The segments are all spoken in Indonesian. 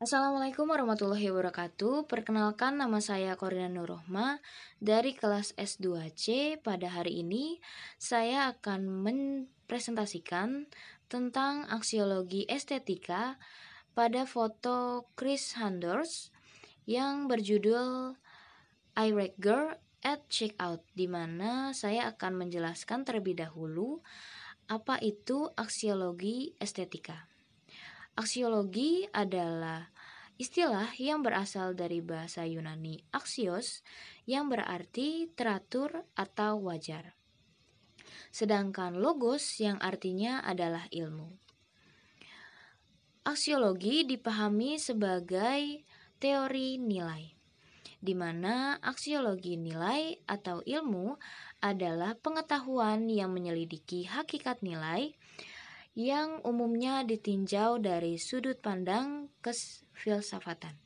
Assalamualaikum warahmatullahi wabarakatuh. Perkenalkan nama saya Korina Nurrohma dari kelas S2C. Pada hari ini saya akan mempresentasikan tentang aksiologi estetika pada foto Chris Handors yang berjudul I Wreck Girl at Checkout Dimana saya akan menjelaskan terlebih dahulu apa itu aksiologi estetika. Aksiologi adalah istilah yang berasal dari bahasa Yunani axios yang berarti teratur atau wajar. Sedangkan logos yang artinya adalah ilmu. Aksiologi dipahami sebagai teori nilai, di mana aksiologi nilai atau ilmu adalah pengetahuan yang menyelidiki hakikat nilai yang umumnya ditinjau dari sudut pandang kesfilsafatan.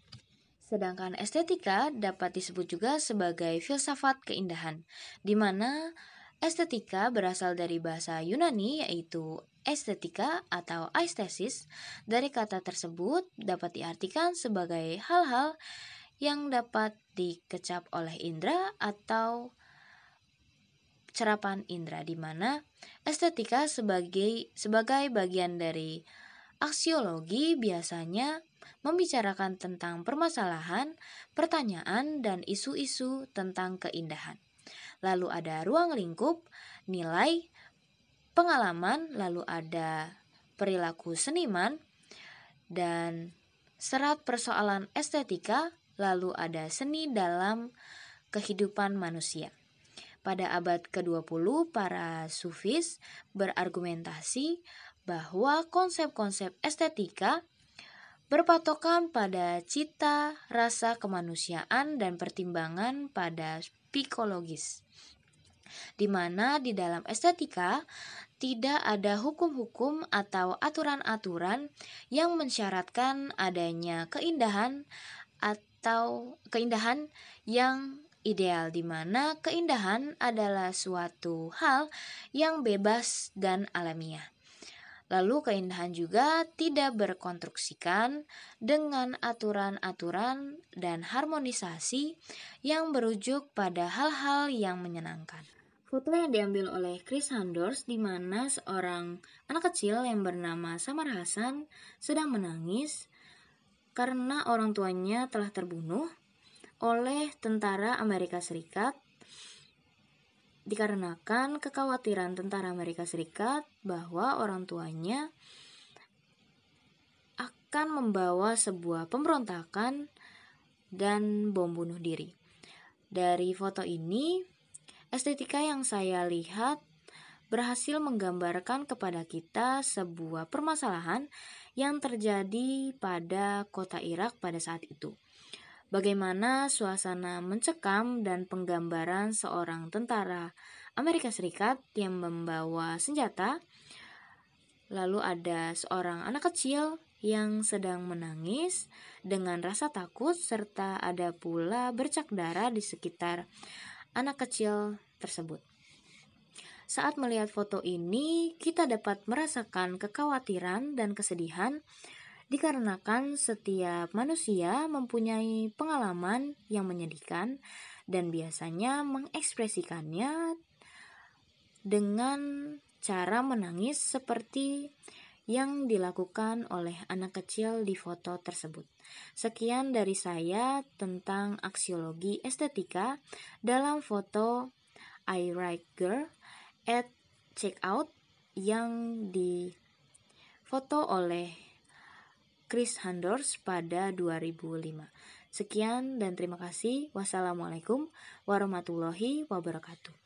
Sedangkan estetika dapat disebut juga sebagai filsafat keindahan, di mana estetika berasal dari bahasa Yunani yaitu estetika atau aesthesis. Dari kata tersebut dapat diartikan sebagai hal-hal yang dapat dikecap oleh indera atau cerapan indera di mana estetika sebagai sebagai bagian dari aksiologi biasanya membicarakan tentang permasalahan, pertanyaan dan isu-isu tentang keindahan. Lalu ada ruang lingkup, nilai, pengalaman, lalu ada perilaku seniman dan serat persoalan estetika, lalu ada seni dalam kehidupan manusia. Pada abad ke-20, para sufis berargumentasi bahwa konsep-konsep estetika berpatokan pada cita, rasa kemanusiaan, dan pertimbangan pada psikologis. Di mana di dalam estetika tidak ada hukum-hukum atau aturan-aturan yang mensyaratkan adanya keindahan atau keindahan yang ideal di mana keindahan adalah suatu hal yang bebas dan alamiah. Lalu keindahan juga tidak berkonstruksikan dengan aturan-aturan dan harmonisasi yang berujuk pada hal-hal yang menyenangkan. Foto yang diambil oleh Chris Handors di mana seorang anak kecil yang bernama Samar Hasan sedang menangis karena orang tuanya telah terbunuh oleh tentara Amerika Serikat dikarenakan kekhawatiran tentara Amerika Serikat bahwa orang tuanya akan membawa sebuah pemberontakan dan bom bunuh diri. Dari foto ini, estetika yang saya lihat berhasil menggambarkan kepada kita sebuah permasalahan yang terjadi pada kota Irak pada saat itu bagaimana suasana mencekam dan penggambaran seorang tentara Amerika Serikat yang membawa senjata. Lalu ada seorang anak kecil yang sedang menangis dengan rasa takut serta ada pula bercak darah di sekitar anak kecil tersebut. Saat melihat foto ini, kita dapat merasakan kekhawatiran dan kesedihan dikarenakan setiap manusia mempunyai pengalaman yang menyedihkan dan biasanya mengekspresikannya dengan cara menangis seperti yang dilakukan oleh anak kecil di foto tersebut. Sekian dari saya tentang aksiologi estetika dalam foto I Write Girl at Checkout yang difoto oleh Chris Handors pada 2005. Sekian dan terima kasih. Wassalamualaikum warahmatullahi wabarakatuh.